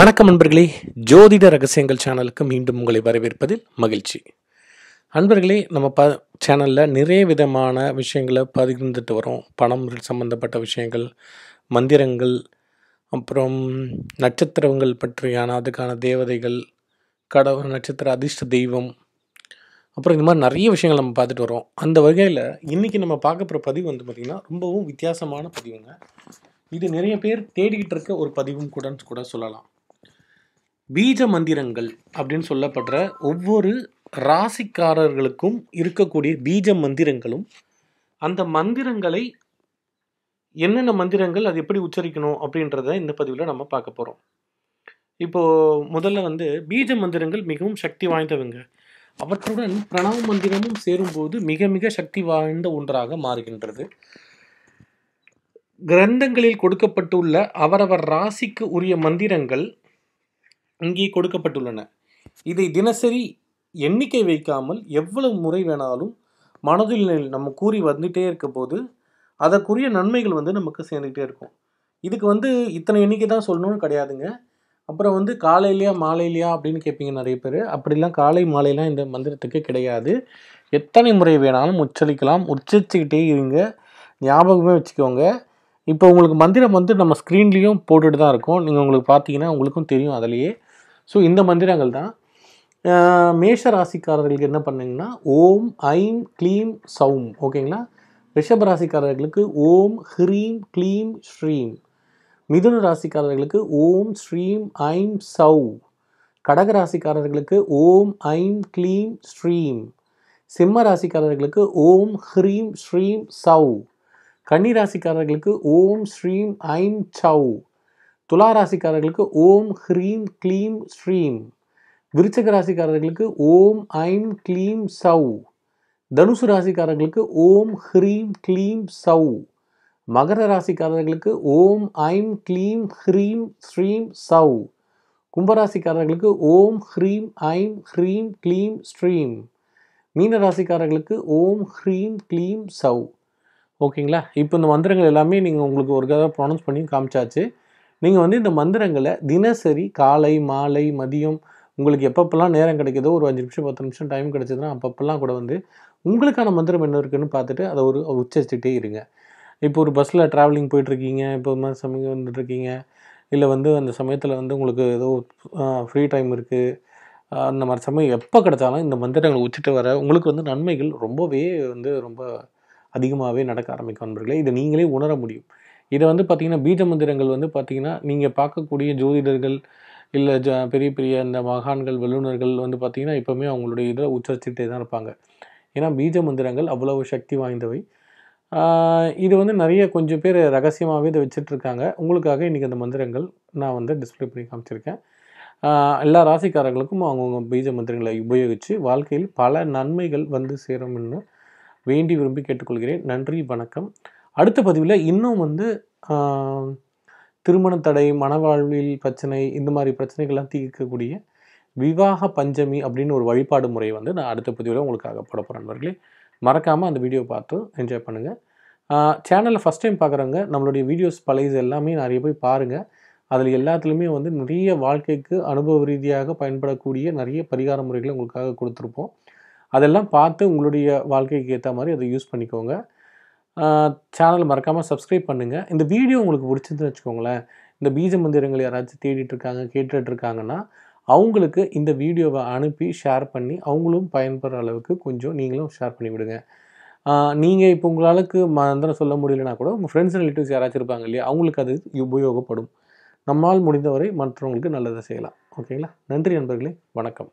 வணக்கம் நண்பர்களே ஜோதிட ரகசியங்கள் சேனலுக்கு மீண்டும் உங்களை வரவேற்பதில் மகிழ்ச்சி அன்பர்களே நம்ம ப சேனலில் நிறைய விதமான விஷயங்களை பகிர்ந்துட்டு வரோம் பணம் சம்மந்தப்பட்ட விஷயங்கள் மந்திரங்கள் அப்புறம் நட்சத்திரங்கள் பற்றியான அதுக்கான தேவதைகள் கடவுள் நட்சத்திர அதிர்ஷ்ட தெய்வம் அப்புறம் இந்த மாதிரி நிறைய விஷயங்கள் நம்ம பார்த்துட்டு வரோம் அந்த வகையில் இன்றைக்கி நம்ம பார்க்க போகிற பதிவு வந்து பார்த்திங்கன்னா ரொம்பவும் வித்தியாசமான பதிவுங்க இது நிறைய பேர் தேடிக்கிட்டு இருக்க ஒரு பதிவும் கூடன்னு கூட சொல்லலாம் பீஜ மந்திரங்கள் அப்படின்னு சொல்லப்படுற ஒவ்வொரு ராசிக்காரர்களுக்கும் இருக்கக்கூடிய பீஜ மந்திரங்களும் அந்த மந்திரங்களை என்னென்ன மந்திரங்கள் அது எப்படி உச்சரிக்கணும் அப்படின்றத இந்த பதிவில் நம்ம பார்க்க போகிறோம் இப்போது முதல்ல வந்து பீஜ மந்திரங்கள் மிகவும் சக்தி வாய்ந்தவங்க அவற்றுடன் பிரணவ மந்திரமும் சேரும்போது மிக மிக சக்தி வாய்ந்த ஒன்றாக மாறுகின்றது கிரந்தங்களில் கொடுக்கப்பட்டுள்ள அவரவர் ராசிக்கு உரிய மந்திரங்கள் இங்கே கொடுக்கப்பட்டுள்ளன இதை தினசரி எண்ணிக்கை வைக்காமல் எவ்வளவு முறை வேணாலும் மனதில் நம்ம கூறி வந்துகிட்டே இருக்க போது அதற்குரிய நன்மைகள் வந்து நமக்கு சேர்ந்துக்கிட்டே இருக்கும் இதுக்கு வந்து இத்தனை எண்ணிக்கை தான் சொல்லணும்னு கிடையாதுங்க அப்புறம் வந்து காலையிலையா மாலையிலையா அப்படின்னு கேட்பீங்க நிறைய பேர் அப்படிலாம் காலை மாலையெல்லாம் இந்த மந்திரத்துக்கு கிடையாது எத்தனை முறை வேணாலும் உச்சரிக்கலாம் உச்சரிச்சுக்கிட்டே இருங்க ஞாபகமே வச்சுக்கோங்க இப்போ உங்களுக்கு மந்திரம் வந்து நம்ம ஸ்க்ரீன்லேயும் போட்டுட்டு தான் இருக்கோம் நீங்கள் உங்களுக்கு பார்த்தீங்கன்னா உங்களுக்கும் தெரியும் அதுலேயே ஸோ இந்த மந்திரங்கள் தான் மேஷ ராசிக்காரர்களுக்கு என்ன பண்ணுங்கன்னா ஓம் ஐம் க்ளீம் சௌம் ஓகேங்களா ரிஷப ராசிக்காரர்களுக்கு ஓம் ஹ்ரீம் க்ளீம் ஸ்ரீம் மிதுன ராசிக்காரர்களுக்கு ஓம் ஸ்ரீம் ஐம் சௌ கடக ராசிக்காரர்களுக்கு ஓம் ஐம் க்ளீம் ஸ்ரீம் சிம்ம ராசிக்காரர்களுக்கு ஓம் ஹ்ரீம் ஸ்ரீம் சௌ கன்னி ராசிக்காரர்களுக்கு ஓம் ஸ்ரீம் ஐம் சௌ துளாராசிக்காரர்களுக்கு ஓம் ஹ்ரீம் க்ளீம் ஸ்ரீம் விருச்சக ராசிக்காரர்களுக்கு ஓம் ஐம் க்ளீம் சவ் தனுசு ராசிக்காரர்களுக்கு ஓம் ஹ்ரீம் க்ளீம் சவ் மகர ராசிக்காரர்களுக்கு ஓம் ஐம் க்ளீம் ஹ்ரீம் ஸ்ரீம் சவ் கும்பராசிக்காரர்களுக்கு ஓம் ஹ்ரீம் ஐம் ஹ்ரீம் க்ளீம் ஸ்ரீம் மீன ஓம் ஹ்ரீம் க்ளீம் சவ் ஓகேங்களா இப்போ இந்த மந்திரங்கள் எல்லாமே நீங்கள் உங்களுக்கு ஒரு கதை ப்ரொனவுன்ஸ் பண்ணி காமிச்சாச்சு நீங்கள் வந்து இந்த மந்திரங்களை தினசரி காலை மாலை மதியம் உங்களுக்கு எப்பப்பெல்லாம் நேரம் கிடைக்கிதோ ஒரு அஞ்சு நிமிஷம் பத்து நிமிஷம் டைம் கிடைச்சதுன்னா அப்பப்பெல்லாம் கூட வந்து உங்களுக்கான மந்திரம் என்ன இருக்குதுன்னு பார்த்துட்டு அதை ஒரு உச்சரிச்சுட்டே இருங்க இப்போ ஒரு பஸ்ஸில் ட்ராவலிங் போயிட்டுருக்கீங்க இப்போ மாதிரி சமயம் வந்துட்டுருக்கீங்க இல்லை வந்து அந்த சமயத்தில் வந்து உங்களுக்கு ஏதோ ஃப்ரீ டைம் இருக்குது அந்த மாதிரி சமயம் எப்போ கிடைச்சாலும் இந்த மந்திரங்களை உச்சிட்டு வர உங்களுக்கு வந்து நன்மைகள் ரொம்பவே வந்து ரொம்ப அதிகமாகவே நடக்க ஆரம்பிக்கும் நண்பர்களே இதை நீங்களே உணர முடியும் இதை வந்து பார்த்திங்கன்னா பீஜ மந்திரங்கள் வந்து பார்த்திங்கன்னா நீங்கள் பார்க்கக்கூடிய ஜோதிடர்கள் இல்லை ஜ பெரிய பெரிய இந்த மகான்கள் வல்லுநர்கள் வந்து பார்த்திங்கன்னா இப்போவுமே அவங்களுடைய இதில் உச்சரிச்சுட்டே தான் இருப்பாங்க ஏன்னா பீஜ மந்திரங்கள் அவ்வளவு சக்தி வாய்ந்தவை இது வந்து நிறைய கொஞ்சம் பேர் ரகசியமாகவே இதை வச்சிட்ருக்காங்க உங்களுக்காக இன்றைக்கி அந்த மந்திரங்கள் நான் வந்து டிஸ்பிளே பண்ணி காமிச்சிருக்கேன் எல்லா ராசிக்காரர்களுக்கும் அவங்கவுங்க பீஜ மந்திரங்களை உபயோகித்து வாழ்க்கையில் பல நன்மைகள் வந்து சேரும்னு வேண்டி விரும்பி கேட்டுக்கொள்கிறேன் நன்றி வணக்கம் அடுத்த பதிவில் இன்னும் வந்து திருமண தடை மனவாழ்வில் பிரச்சனை இந்த மாதிரி பிரச்சனைகள்லாம் தீர்க்கக்கூடிய விவாக பஞ்சமி அப்படின்னு ஒரு வழிபாடு முறை வந்து நான் அடுத்த பதிவில் உங்களுக்காக போட போகிறேன் நண்பர்களே மறக்காமல் அந்த வீடியோ பார்த்து என்ஜாய் பண்ணுங்கள் சேனலில் ஃபஸ்ட் டைம் பார்க்குறவங்க நம்மளுடைய வீடியோஸ் பழைய எல்லாமே நிறைய போய் பாருங்கள் அதில் எல்லாத்துலேயுமே வந்து நிறைய வாழ்க்கைக்கு அனுபவ ரீதியாக பயன்படக்கூடிய நிறைய பரிகார முறைகளை உங்களுக்காக கொடுத்துருப்போம் அதெல்லாம் பார்த்து உங்களுடைய வாழ்க்கைக்கு ஏற்ற மாதிரி அதை யூஸ் பண்ணிக்கோங்க சேனல் மறக்காமல் சப்ஸ்கிரைப் பண்ணுங்கள் இந்த வீடியோ உங்களுக்கு பிடிச்சதுன்னு வச்சுக்கோங்களேன் இந்த பீஜ மந்திரங்கள் யாராச்சும் தேடிட்டுருக்காங்க கேட்டுட்ருக்காங்கன்னா அவங்களுக்கு இந்த வீடியோவை அனுப்பி ஷேர் பண்ணி அவங்களும் பயன்படுற அளவுக்கு கொஞ்சம் நீங்களும் ஷேர் பண்ணிவிடுங்க நீங்கள் இப்போ உங்களாலுக்கு மந்திரம் சொல்ல முடியலனா கூட உங்கள் ஃப்ரெண்ட்ஸ் ரிலேட்டிவ்ஸ் யாராச்சும் இருப்பாங்க இல்லையா அவங்களுக்கு அது உபயோகப்படும் நம்மால் முடிந்தவரை மற்றவங்களுக்கு நல்லதை செய்யலாம் ஓகேங்களா நன்றி நண்பர்களே வணக்கம்